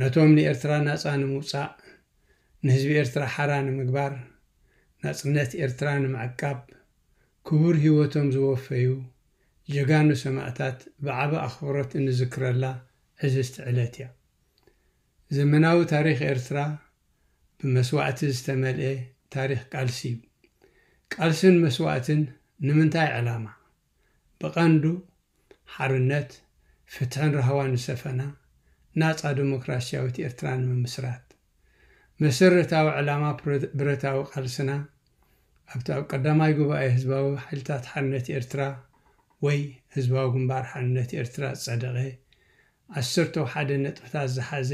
ነቶም ንኤርትራ ናፃ ንምውፃእ ንህዝቢ ኤርትራ ሓራ ንምግባር ናጽነት ኤርትራ ንምዕቃብ ክቡር ህይወቶም ዝወፈዩ ጀጋኑ ሰማዕታት ብዓበ ኣኽብሮት እንዝክረላ ዕዝዝቲ ዕለት እያ ዘመናዊ ታሪክ ኤርትራ ብመስዋዕቲ ዝተመልአ ታሪክ ቃልሲ እዩ ቃልስን መስዋዕትን ንምንታይ ዕላማ ብቐንዱ ሓርነት ፍትሕን ረሃዋን ንሰፈና ናፃ ዲሞክራስያዊት ኤርትራን ንምምስራት መሰረታዊ ዕላማ ብረታዊ ቃልስና ኣብቲ ኣብ ቀዳማይ ጉባኤ ህዝባዊ ሓይልታት ሓነት ኤርትራ ወይ ህዝባዊ ግንባር ሓነት ኤርትራ ዓሰርተ ሓደ ነጥብታት ዝሓዘ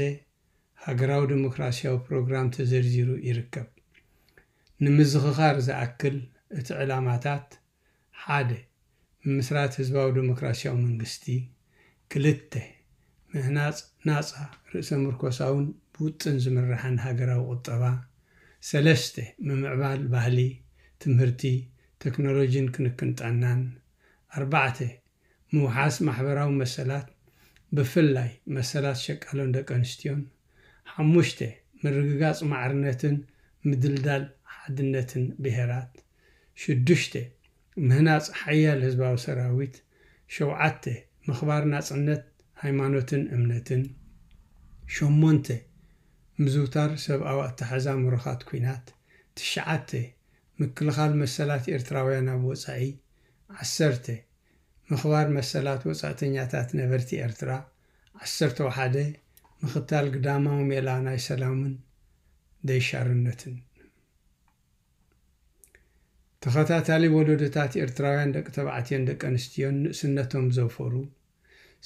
ሃገራዊ ዲሞክራስያዊ ፕሮግራም ተዘርዚሩ ይርከብ ንምዝኽኻር ዝኣክል እቲ ዕላማታት ሓደ ምምስራት ህዝባዊ ዲሞክራስያዊ መንግስቲ ክልተ ምህናፅ ናፃ ርእሰ ምርኮሳውን ብውጥን ዝምራሓን ሃገራዊ ቁጠባ ሰለስተ ምምዕባል ባህሊ ትምህርቲ ቴክኖሎጂን ጠናን። ኣርባዕተ ምውሓስ ማሕበራዊ መሰላት ብፍላይ መሰላት ሸቃሎን ደቂ ኣንስትዮን ሓሙሽተ ምርግጋፅ ማዕርነትን ምድልዳል ሓድነትን ብሄራት ሽዱሽተ ምህናፅ ሓያል ህዝባዊ ሰራዊት ሸውዓተ ምኽባር ናጽነት ሃይማኖትን እምነትን ሸሞንተ ምዝውታር ሰብኣዊ ኣተሓዛ ምሩኻት ኩናት ትሽዓተ ምክልኻል መሰላት ኤርትራውያን ኣብ ወፃኢ ዓሰርተ ምኽባር መሰላት ወፃእተኛታት ነበርቲ ኤርትራ ዓሰርተ ወሓደ ምኽታል ግዳማዊ ሜላ ናይ ሰላምን ደይሻርነትን ተኸታታሊ ወለዶታት ኤርትራውያን ደቂ ተባዕትዮን ደቂ ኣንስትዮን ንእስነቶም ዘውፈሩ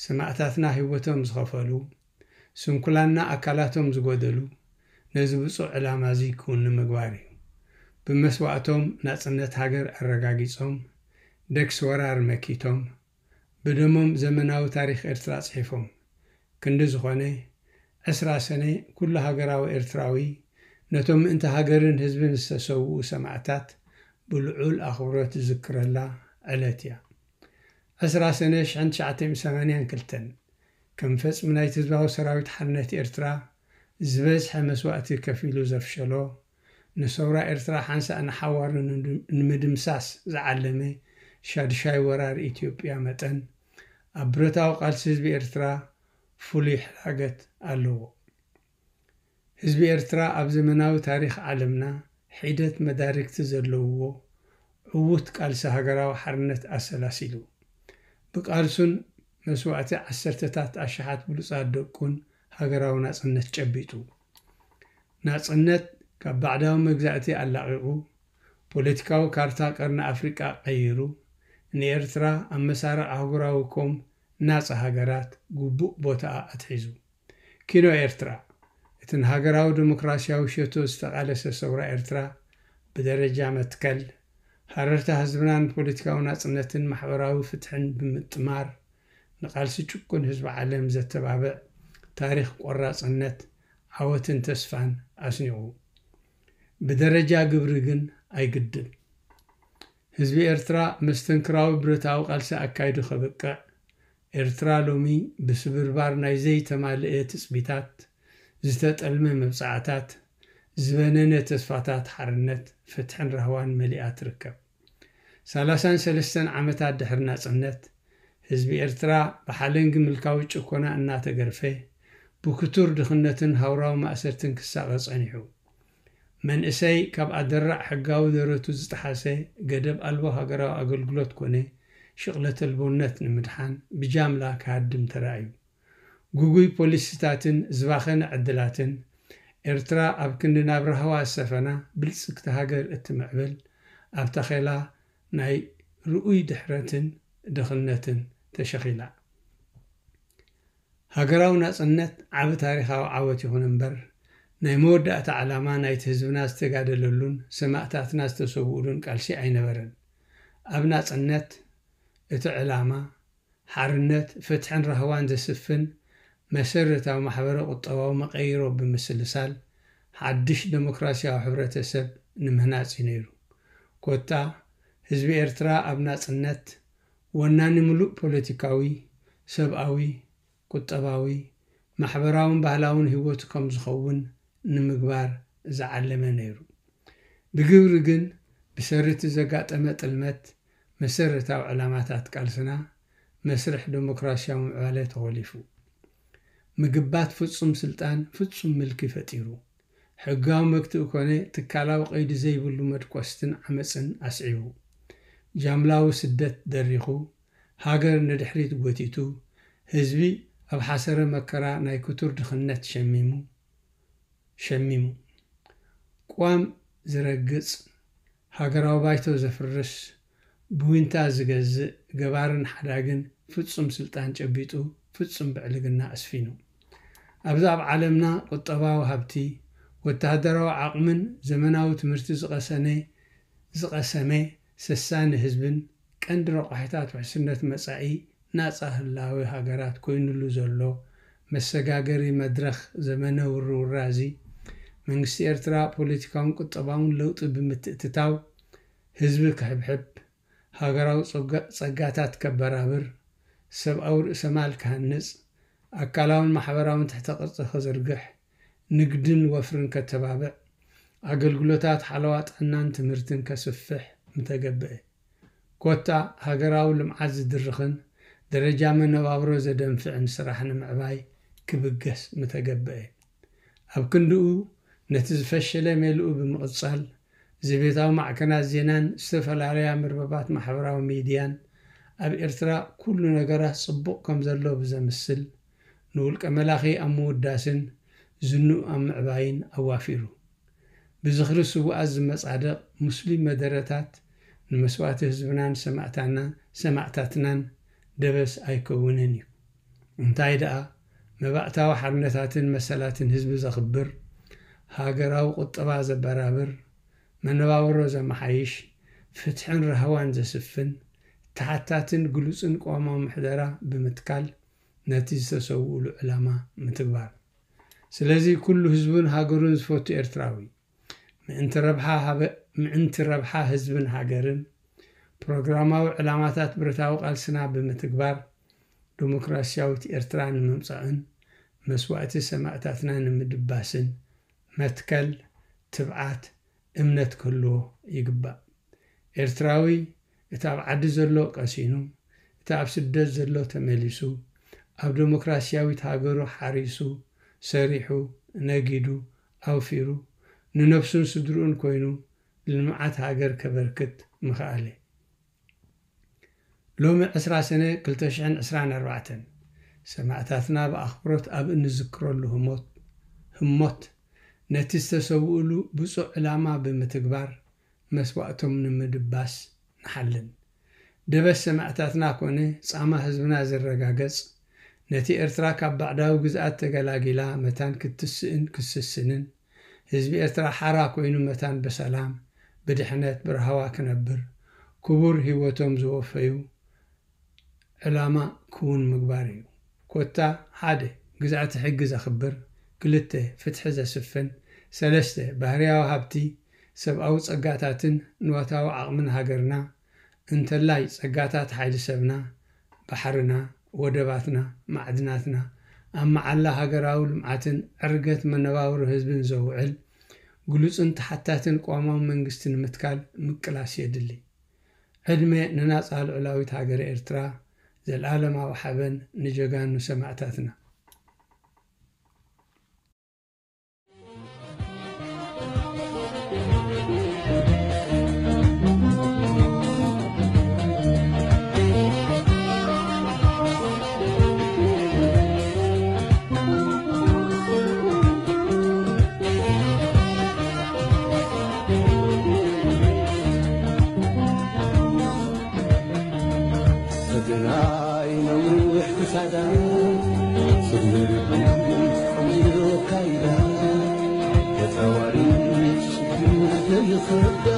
ሰማዕታትና ህይወቶም ዝኸፈሉ ስንኩላና ኣካላቶም ዝጎደሉ ነዚ ብፁዕ ዕላማ እዚ ክውኒ ምግባር እዩ ብመስዋእቶም ናጽነት ሃገር ኣረጋጊፆም ደክስ ወራር መኪቶም ብደሞም ዘመናዊ ታሪክ ኤርትራ ፅሒፎም ክንዲ ዝኾነ ዕስራ ሰነ ኩሉ ሃገራዊ ኤርትራዊ ነቶም ምእንቲ ሃገርን ህዝብን ዝተሰውኡ ሰማዕታት ብልዑል ኣኽብሮት ዝዝክረላ ዕለት እያ 2ስራሰነ ሽ9980 2ተ ከም ፈጽሚ ናይት ህዝብዊ ሰራዊት ሓርነት ኤርትራ ዝበዝሐ መስዋእቲ ከፍ ሉ ዘፍሸሎ ንሰውራ ኤርትራ ሓንሳእ ንሓዋር ንምድምሳስ ዝዓለመ ሻድሻይ ወራር ኢትዮጵያ መጠን ኣብ ብረታዊ ቓልሲ ህዝቢ ኤርትራ ፍሉይ ሕዳገት ኣለዎ ህዝቢ ኤርትራ ኣብ ዘመናዊ ታሪኽ ዓለምና ሒደት መዳሪክቲ ዘለውዎ ዕውት ቃልሲ ሃገራዊ ሓርነት ኣሰላሲሉ ብቃልሱን መስዋዕቲ ዓሰርተታት ኣሸሓት ብሉፃት ደቁን ሃገራዊ ናፅነት ጨቢጡ ናፅነት ካብ ባዕዳዊ መግዛእቲ ኣላቂቑ ፖለቲካዊ ካርታ ቀርኒ ኣፍሪቃ ቀይሩ ንኤርትራ ኣብ መሳርዕ ኣህጉራዊ ኮም ናፀ ሃገራት ግቡእ ቦታ ኣትሒዙ ኪኖ ኤርትራ እቲ ንሃገራዊ ዲሞክራስያዊ ሸቶ ዝተቓለሰ ሰውራ ኤርትራ ብደረጃ መትከል حررت هزبنان بوليتكا وناصنة محوراو فتحن بمتمار نقال سيشكون هزب عالم زت بابع تاريخ قراص النت عوتن تسفان أسنعو بدرجة قبرقن أي قدن هزب إرترا مستنكراو بريتاو قال سأكايد خبكا إرترا لومي بسبربار نايزي تمالئة تسبيتات زتت ألمي مبساعتات ዝበነነ ተስፋታት ሓርነት ፍትሕን ራህዋን መሊኣት ትርከብ ሳላሳንሰለስተን ዓመታት ድሕሪ ናጽነት ህዝቢ ኤርትራ ብሓለንጊ ምልካዊ ጭኰና እናተገርፌ ብክቱር ድኽነትን ሃውራዊ ማእሰርትን ክሳቐ ጸኒሑ መንእሰይ ካብ ኣደራዕ ሕጋዊ ደረቱ ዝተሓሰ ገደብ ኣልቦ ሃገራዊ ኣገልግሎት ኰነ ሽቕለተልቦውነት ንምድሓን ብጃምላ ካሃድም ተረእዩ ግጉይ ፖሊሲታትን ዝባኸኒ ዕድላትን ኤርትራ ኣብ ክንዲ ናብ ረሃዋ ዝሰፈና ብልፅግቲ ሃገር እትምዕብል ኣብ ተኼላ ናይ ርኡይ ድሕረትን ድኽነትን ተሸኺላ ሃገራዊ ናጽነት ዓብ ታሪካዊ ዓወት ይኹን እምበር ናይ መወዳእታ ዓላማ ናይቲ ህዝብና ዝተጋደለሉን ሰማእታትና ዝተሰውኡሉን ቃልሲ ኣይነበረን ኣብ ናፅነት እቲ ዕላማ ሓርነት ፍትሕን ረህዋን ዘስፍን መሰረታዊ ማሕበረ ቁጠባዊ መቐይሮ ብምስልሳል ሓድሽ ዴሞክራስያዊ ሕብረተሰብ ንምህናፅ እዩ ነይሩ ኮታ ህዝቢ ኤርትራ ኣብ ናጽነት ወናኒ ምሉእ ፖለቲካዊ ሰብኣዊ ቁጠባዊ ማሕበራውን ባህላውን ህይወቱ ከም ዝኸውን ንምግባር ዝዓለመ ነይሩ ብግብሪ ግን ብሰርቲ ዘጋጠመ ጥልመት መሰረታዊ ዕላማታት ቃልስና መስርሕ ዴሞክራስያዊ ምዕባለ ተወሊፉ ምግባት ፍጹም ስልጣን ፍጹም ምልኪ ፈጢሩ ሕጋዊ መግትእ ኮነ ትካላዊ ቀይዲ ዘይብሉ መድቆስትን ዓመፅን ኣስዒቡ ጃምላዊ ስደት ደሪኹ ሃገር ንድሕሪት ጎቲቱ፣ ህዝቢ ኣብ ሓሰረ መከራ ናይ ክቱር ድኽነት ሸሚሙ ሸሚሙ ቋም ዝረግፅ ሃገራዊ ባይቶ ዘፍርስ ብውንታ ዝገዝእ ገባርን ሓዳግን ፍጹም ስልጣን ጨቢጡ ፍጹም ብዕልግና ኣስፊኑ ኣብዚ ኣብ ዓለምና ቁጠባዊ ሃብቲ ወተሃደራዊ ዓቕምን ዘመናዊ ትምህርቲ ዝቐሰመ ስሳኒ ህዝብን ቀንዲ ረቑሒታት ውሕስነት መጻኢ ናፃ ህላዊ ሃገራት ኮይኑሉ ዘሎ መሰጋገሪ መድረኽ ዘመነ ውርውራ እዚ መንግስቲ ኤርትራ ፖለቲካውን ቁጠባውን ለውጢ ብምትእትታው ህዝቢ ክሕብሕብ ሃገራዊ ጸጋታት ከበራብር ሰብኣዊ ርእሰማል ክሃንፅ ኣካላውን ማሕበራውን ትሕቲ ቕርፂ ኽዝርግሕ ንግድን ወፍርን ከተባብዕ ኣገልግሎታት ሓለዋ ጥዕናን ትምህርትን ከስፍሕ ምተገብአ ኰታ ሃገራዊ ልምዓት ዝድርኽን ደረጃ መነባብሮ ዘደንፍዕን ስራሕ ንምዕባይ ክብገስ ምተገብአ ኣብ ክንድኡ ነቲ ዝፈሸለ ሜልኡ ብምቕጻል ዘቤታዊ ማዕከናት ዜናን ዝተፈላለያ መርበባት ማሕበራዊ ሚድያን ኣብ ኤርትራ ኵሉ ነገራት ጽቡቕ ከም ዘሎ ብዘምስል نول كملاخي أم داسن زنو أم عباين أوافيرو بزخر سو أزمس عدق مسلم مدرتات نمسوات هزبنان سمعتنا سمعتتنا دبس أيكونني انتاي دقا مبعتا وحرنتات مسالات هزب زخبر هاجر أو قطبا زبرابر منباورو زمحايش فتحن رهوان زسفن تحتاتن قلوسن قوامو محدرة بمتكال ነቲ ዝተሰውኡሉ ዕላማ ምትግባር ስለዚ ኩሉ ህዝብን ሃገሩን ዝፈቱ ኤርትራዊ ምዕንቲ ረብሓ ህዝብን ሃገርን ፕሮግራማዊ ዕላማታት ብረታዊ ቃልስና ብምትግባር ዲሞክራስያዊት ኤርትራ ንምምፃእን መስዋእቲ ሰማእታትና ንምድባስን መትከል ትብዓት እምነት ክህልዎ ይግባእ ኤርትራዊ እቲ ኣብ ዓዲ ዘሎ ቀሲኑ እቲ ኣብ ስደት ዘሎ ተመሊሱ ኣብ ዴሞክራሲያዊት ሃገሩ ሓሪሱ ሰሪሑ ነጊዱ ኣውፊሩ ንነፍሱን ስድርኡን ኮይኑ ልምዓት ሃገር ከበርክት ምኽኣለ ሎሚ 20 ሰነ 224 ሰማዕታትና ብኣኽብሮት ኣብ እንዝክረሉ ህሞት ነቲ ዝተሰውእሉ ብፁዕ ዕላማ ብምትግባር መስዋእቶም ንምድባስ ንሓልን ደበስ ሰማዕታትና ኮነ ጻማ ህዝብና ዘረጋገፅ ነቲ ኤርትራ ካብ ባዕዳዊ ግዝኣት ተገላጊላ መታን ክትስእን ክስስንን ህዝቢ ኤርትራ ሓራ ኮይኑ መታን ብሰላም ብድሕነት ብረሃዋ ክነብር ክቡር ሂወቶም ዝወፈዩ ዕላማ ክውን ምግባር እዩ ኮታ ሓደ ግዛዕቲ ሕጊ ዘኽብር ክልተ ፍትሒ ዘስፍን ሰለስተ ባህርያዊ ሃብቲ ሰብኣዊ ጸጋታትን ንዋታዊ ዓቕምን ሃገርና እንተላይ ፀጋታት ሓይሊ ሰብና ባሕርና ወደባትና ማዕድናትና ኣብ መዓላ ሃገራዊ ልምዓትን ዕርገት መነባብሮ ህዝብን ዘውዕል ግሉፅን ተሓታትን ቋማዊ መንግስቲ ንምትካል ምቅላስ የድሊ ዕድመ ንናፃ ልዕላዊት ሃገር ኤርትራ ዘለኣለማዊ ሓበን ንጀጋኑ ሰማዕታትና yıkıp